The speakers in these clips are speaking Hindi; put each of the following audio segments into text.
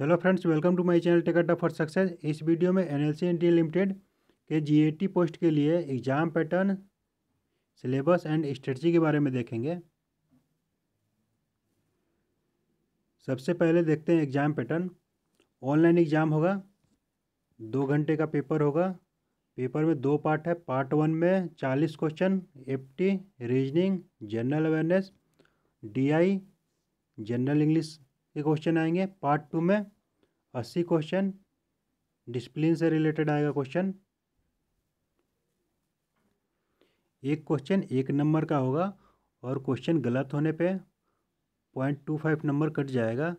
hello friends welcome to my channel tech Adda for success इस वीडियो में एन एल इंडिया लिमिटेड के जीएटी पोस्ट के लिए exam pattern syllabus and strategy के बारे में देखेंगे सबसे पहले देखते हैं एग्ज़ाम पैटर्न ऑनलाइन एग्ज़ाम होगा दो घंटे का पेपर होगा पेपर में दो पार्ट है पार्ट वन में चालीस question F reasoning general awareness D general English ये क्वेश्चन आएंगे पार्ट टू में अस्सी क्वेश्चन डिसप्लिन से रिलेटेड आएगा क्वेश्चन एक क्वेश्चन एक नंबर का होगा और क्वेश्चन गलत होने पे point two five number cut जाएगा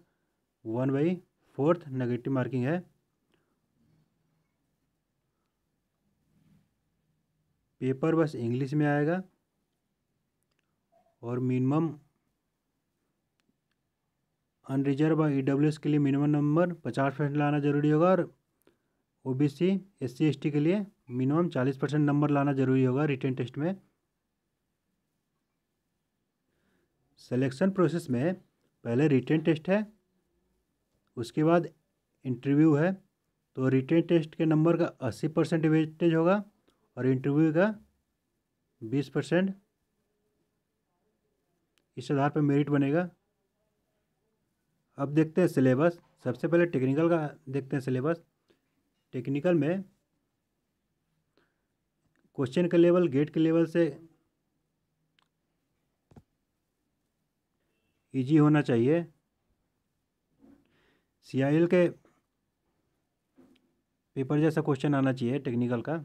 one by fourth negative marking है पेपर बस इंग्लिश में आएगा और minimum unreserved E W S के लिए मिनिमम नंबर पचास परसेंट लाना जरूरी होगा और O B C S C S T के लिए मिनिमम चालीस परसेंट नंबर लाना जरूरी होगा रिटर्न टेस्ट में सिलेक्शन प्रोसेस में पहले रिटर्न टेस्ट है उसके बाद इंटरव्यू है तो रिटर्न टेस्ट के नंबर का अस्सी परसेंट वेटेज होगा और इंटरव्यू का बीस परसेंट इस आधार पर मेरिट बनेगा अब देखते हैं सिलेबस सबसे पहले टेक्निकल का देखते हैं सिलेबस टेक्निकल में क्वेश्चन के लेवल गेट के लेवल से इजी होना चाहिए सी के पेपर जैसा क्वेश्चन आना चाहिए टेक्निकल का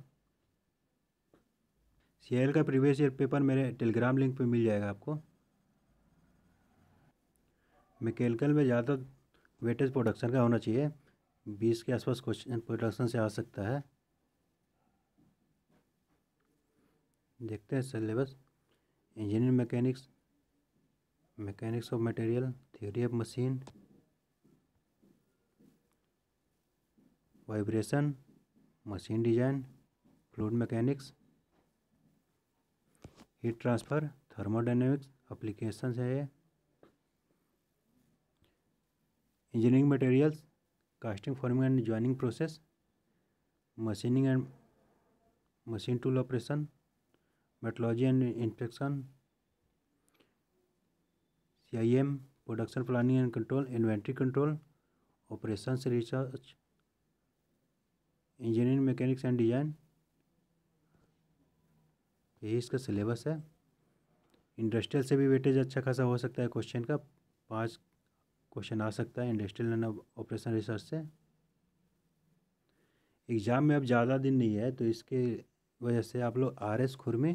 सी का प्रीवियस ईयर पेपर मेरे टेलीग्राम लिंक पे मिल जाएगा आपको मैकेनिकल में ज़्यादा वेटेज प्रोडक्शन का होना चाहिए बीस के आसपास क्वेश्चन प्रोडक्शन से आ सकता है देखते हैं syllabus engineer mechanics mechanics of material theory of machine vibration machine design fluid mechanics heat transfer thermodynamics application है ये engineering materials casting forming and joining process machining and machine tool operation metrology and inspection C I M production planning and control inventory control operation research engineering mechanics and design यही इसका सिलेबस है इंडस्ट्रियल से भी वेटेज अच्छा खासा हो सकता है क्वेश्चन का पाँच क्वेश्चन आ सकता है इंडस्ट्रियल एंड ऑपरेशन रिसर्च से एग्ज़ाम में अब ज़्यादा दिन नहीं है तो इसके वजह से आप लोग आर एस खुरमे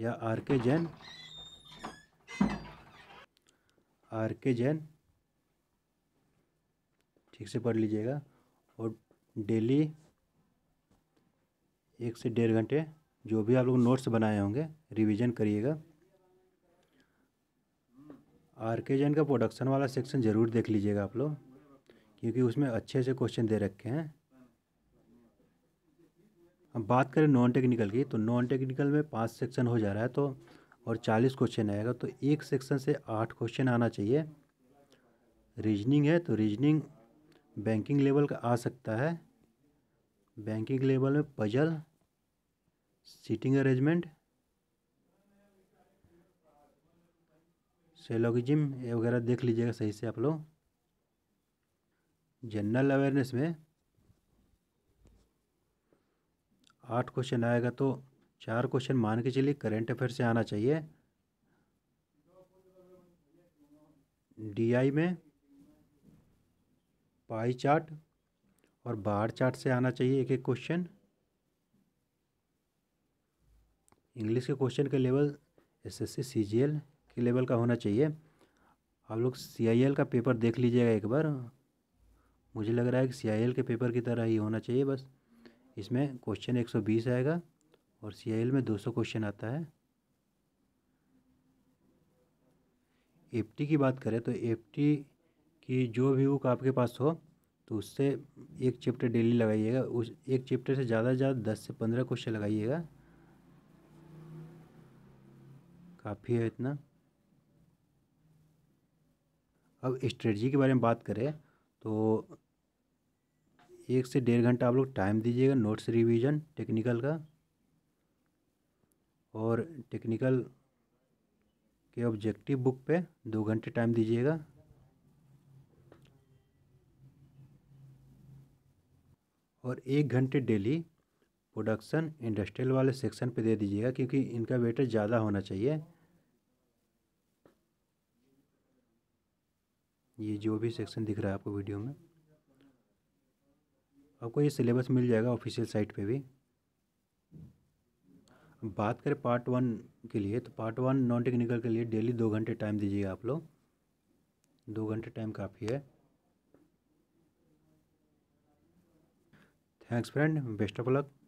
या आर के जैन आर के जैन ठीक से पढ़ लीजिएगा और डेली एक से डेढ़ घंटे जो भी आप लोग नोट्स बनाए होंगे रिवीजन करिएगा आर के जैन का प्रोडक्शन वाला सेक्शन ज़रूर देख लीजिएगा आप लोग क्योंकि उसमें अच्छे से क्वेश्चन दे रखे हैं अब बात करें नॉन टेक्निकल की तो नॉन टेक्निकल में पाँच सेक्शन हो जा रहा है तो और चालीस क्वेश्चन आएगा तो एक सेक्शन से आठ क्वेश्चन आना चाहिए रीजनिंग है तो रीजनिंग बैंकिंग लेवल का आ सकता है बैंकिंग लेवल में पजल सीटिंग अरेंजमेंट सेलोगिजिम वगैरह देख लीजिएगा सही से आप लोग जनरल अवेयरनेस में आठ क्वेश्चन आएगा तो चार क्वेश्चन मान के चलिए करेंट अफेयर से आना चाहिए डीआई में पाई चार्ट और बार चार्ट से आना चाहिए एक एक क्वेश्चन इंग्लिश के क्वेश्चन के लेवल एसएससी सीजीएल के लेवल का होना चाहिए आप लोग सी का पेपर देख लीजिएगा एक बार मुझे लग रहा है कि सी के पेपर की तरह ही होना चाहिए बस इसमें क्वेश्चन 120 आएगा और सी में 200 क्वेश्चन आता है एफ की बात करें तो एफ की जो भी बुक आपके पास हो तो उससे एक चैप्टर डेली लगाइएगा उस एक चैप्टर से ज़्यादा से ज़्यादा दस से पंद्रह क्वेश्चन लगाइएगा काफ़ी है इतना अब स्ट्रेटजी के बारे में बात करें तो एक से डेढ़ घंटा आप लोग टाइम दीजिएगा नोट्स रिवीजन टेक्निकल का और टेक्निकल के ऑब्जेक्टिव बुक पे दो घंटे टाइम दीजिएगा और एक घंटे डेली प्रोडक्शन इंडस्ट्रियल वाले सेक्शन पे दे दीजिएगा क्योंकि इनका वेटर ज़्यादा होना चाहिए ये जो भी सेक्शन दिख रहा है आपको वीडियो में आपको ये सिलेबस मिल जाएगा ऑफिशियल साइट पे भी बात करें पार्ट वन के लिए तो पार्ट वन नॉन टेक्निकल के लिए डेली दो घंटे टाइम दीजिएगा आप लोग दो घंटे टाइम काफ़ी है thanks friend best of luck